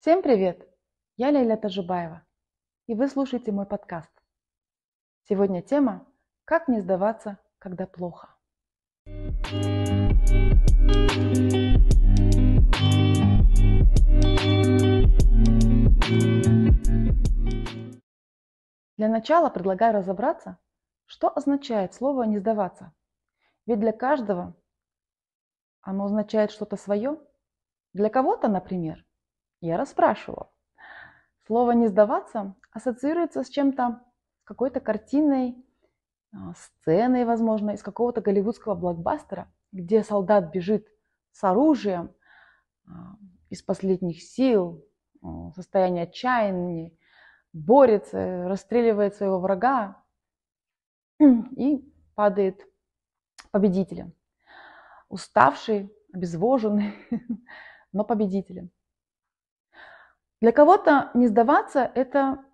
Всем привет! Я Лейля Тажубаева, и вы слушаете мой подкаст. Сегодня тема «Как не сдаваться, когда плохо». Для начала предлагаю разобраться, что означает слово «не сдаваться». Ведь для каждого оно означает что-то свое. Для кого-то, например, я расспрашивала. Слово «не сдаваться» ассоциируется с чем-то, с какой-то картиной, а, сценой, возможно, из какого-то голливудского блокбастера, где солдат бежит с оружием а, из последних сил, а, в состоянии отчаяния, борется, расстреливает своего врага и падает победителем. Уставший, обезвоженный, но победителем. Для кого-то не сдаваться – это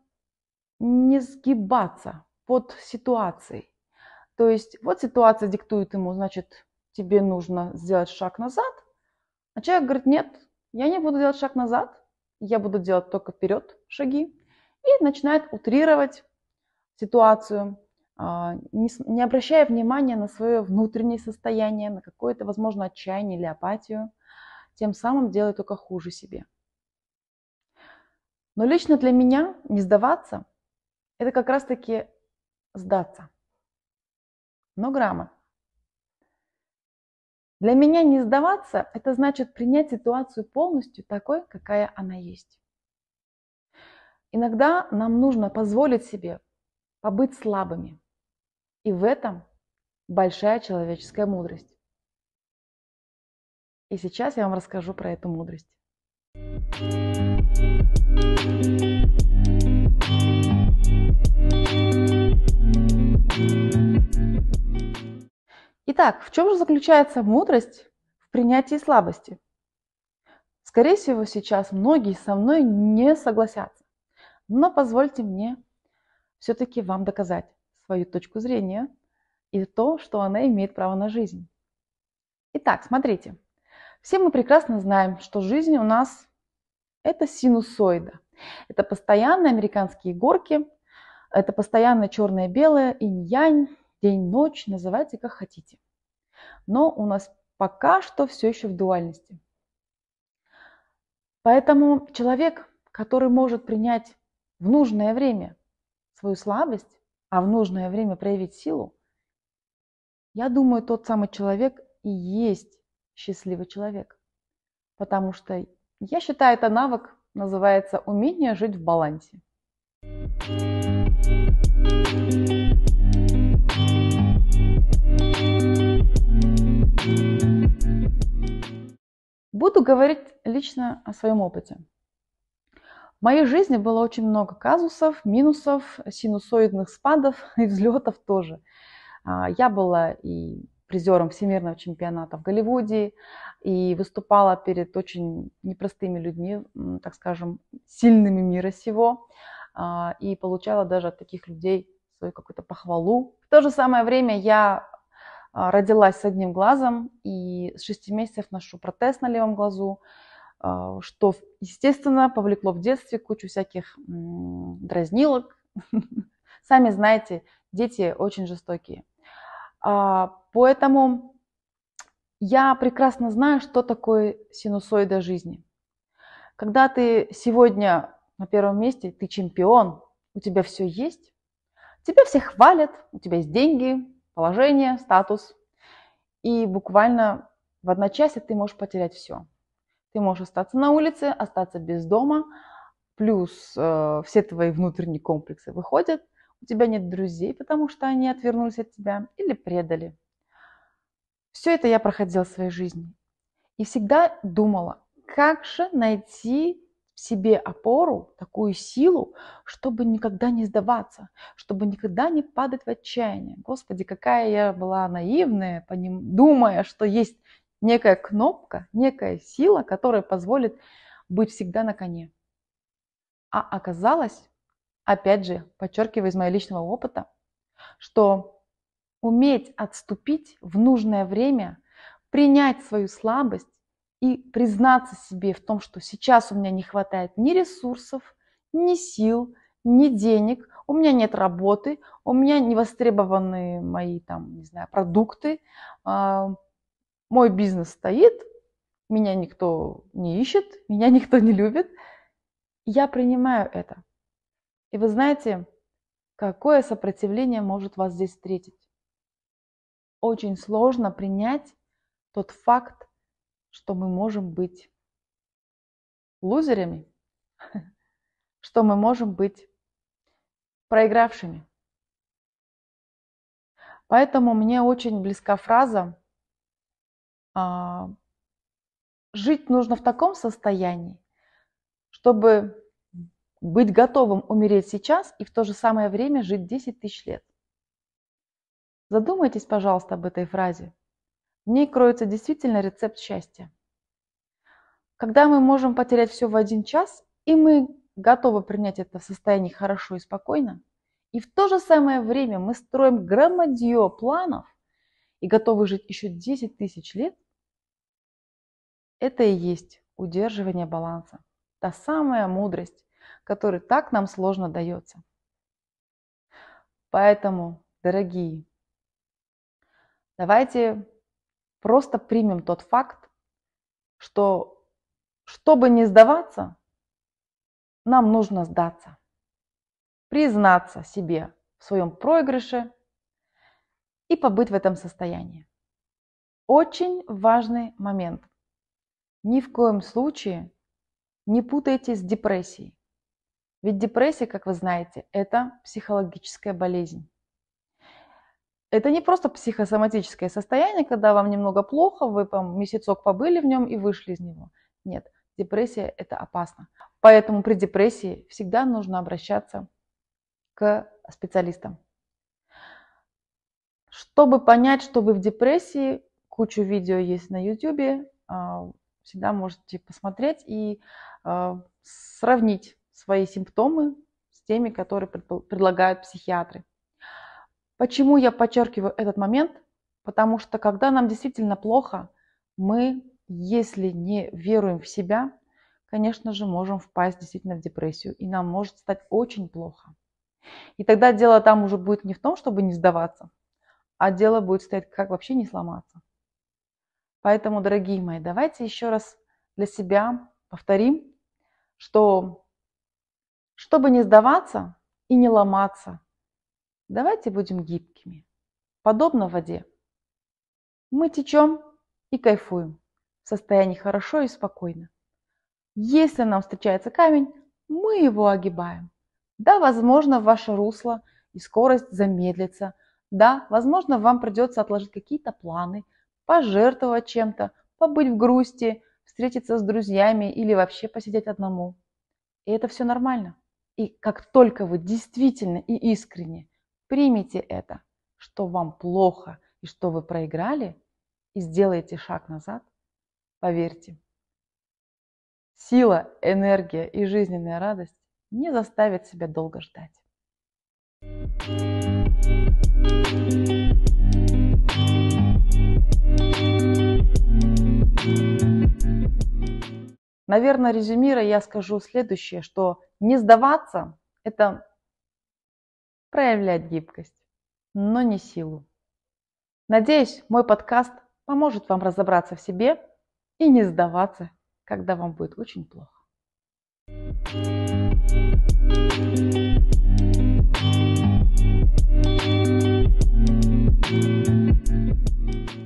не сгибаться под ситуацией. То есть вот ситуация диктует ему, значит, тебе нужно сделать шаг назад, а человек говорит, нет, я не буду делать шаг назад, я буду делать только вперед шаги, и начинает утрировать ситуацию, а, не обращая внимания на свое внутреннее состояние, на какое-то, возможно, отчаяние или апатию, тем самым делает только хуже себе. Но лично для меня не сдаваться – это как раз-таки сдаться. Но грамма. Для меня не сдаваться – это значит принять ситуацию полностью такой, какая она есть. Иногда нам нужно позволить себе побыть слабыми. И в этом большая человеческая мудрость. И сейчас я вам расскажу про эту мудрость. Итак, в чем же заключается мудрость в принятии слабости? Скорее всего, сейчас многие со мной не согласятся. Но позвольте мне все-таки вам доказать свою точку зрения и то, что она имеет право на жизнь. Итак, смотрите. Все мы прекрасно знаем, что жизнь у нас – это синусоида. Это постоянные американские горки, это постоянно черное-белое, инь-янь, день-ночь, называйте как хотите но у нас пока что все еще в дуальности. Поэтому человек, который может принять в нужное время свою слабость, а в нужное время проявить силу, я думаю, тот самый человек и есть счастливый человек. Потому что, я считаю, это навык называется «Умение жить в балансе». Thank you. Буду говорить лично о своем опыте. В моей жизни было очень много казусов, минусов, синусоидных спадов и взлетов тоже. А, я была и призером всемирного чемпионата в Голливуде и выступала перед очень непростыми людьми, так скажем, сильными мира сего, а, и получала даже от таких людей свою какую-то похвалу. В то же самое время я а, родилась с одним глазом и с 6 месяцев ношу протез на левом глазу, а, что, естественно, повлекло в детстве кучу всяких дразнилок. Сами знаете, дети очень жестокие. А, поэтому я прекрасно знаю, что такое синусоида жизни. Когда ты сегодня на первом месте, ты чемпион, у тебя все есть, тебя все хвалят, у тебя есть деньги, положение, статус. И буквально в одночасье ты можешь потерять все. Ты можешь остаться на улице, остаться без дома, плюс э, все твои внутренние комплексы выходят, у тебя нет друзей, потому что они отвернулись от тебя или предали. Все это я проходила в своей жизни. И всегда думала, как же найти в себе опору, такую силу, чтобы никогда не сдаваться, чтобы никогда не падать в отчаяние. Господи, какая я была наивная, поним... думая, что есть некая кнопка, некая сила, которая позволит быть всегда на коне. А оказалось, опять же, подчеркивая из моего личного опыта, что уметь отступить в нужное время, принять свою слабость, и признаться себе в том, что сейчас у меня не хватает ни ресурсов, ни сил, ни денег, у меня нет работы, у меня не востребованы мои там, не знаю, продукты, а, мой бизнес стоит, меня никто не ищет, меня никто не любит. Я принимаю это. И вы знаете, какое сопротивление может вас здесь встретить? Очень сложно принять тот факт, что мы можем быть лузерами, что мы можем быть проигравшими. Поэтому мне очень близка фраза а, «Жить нужно в таком состоянии, чтобы быть готовым умереть сейчас и в то же самое время жить 10 тысяч лет». Задумайтесь, пожалуйста, об этой фразе. В ней кроется действительно рецепт счастья. Когда мы можем потерять все в один час, и мы готовы принять это в состоянии хорошо и спокойно, и в то же самое время мы строим громадье планов и готовы жить еще 10 тысяч лет, это и есть удерживание баланса, та самая мудрость, которой так нам сложно дается. Поэтому, дорогие, давайте Просто примем тот факт, что чтобы не сдаваться, нам нужно сдаться. Признаться себе в своем проигрыше и побыть в этом состоянии. Очень важный момент. Ни в коем случае не путайте с депрессией. Ведь депрессия, как вы знаете, это психологическая болезнь. Это не просто психосоматическое состояние, когда вам немного плохо, вы там месяцок побыли в нем и вышли из него. Нет, депрессия – это опасно. Поэтому при депрессии всегда нужно обращаться к специалистам. Чтобы понять, что вы в депрессии, кучу видео есть на YouTube, а, всегда можете посмотреть и а, сравнить свои симптомы с теми, которые предлагают психиатры. Почему я подчеркиваю этот момент? Потому что когда нам действительно плохо, мы, если не веруем в себя, конечно же, можем впасть действительно в депрессию, и нам может стать очень плохо. И тогда дело там уже будет не в том, чтобы не сдаваться, а дело будет стоять, как вообще не сломаться. Поэтому, дорогие мои, давайте еще раз для себя повторим, что чтобы не сдаваться и не ломаться – Давайте будем гибкими, подобно воде. Мы течем и кайфуем в состоянии хорошо и спокойно. Если нам встречается камень, мы его огибаем. Да, возможно, ваше русло и скорость замедлится. Да, возможно, вам придется отложить какие-то планы, пожертвовать чем-то, побыть в грусти, встретиться с друзьями или вообще посидеть одному. И это все нормально. И как только вы действительно и искренне Примите это, что вам плохо и что вы проиграли, и сделайте шаг назад, поверьте. Сила, энергия и жизненная радость не заставят себя долго ждать. Наверное, резюмируя, я скажу следующее, что не сдаваться – это проявлять гибкость, но не силу. Надеюсь, мой подкаст поможет вам разобраться в себе и не сдаваться, когда вам будет очень плохо. Thank you.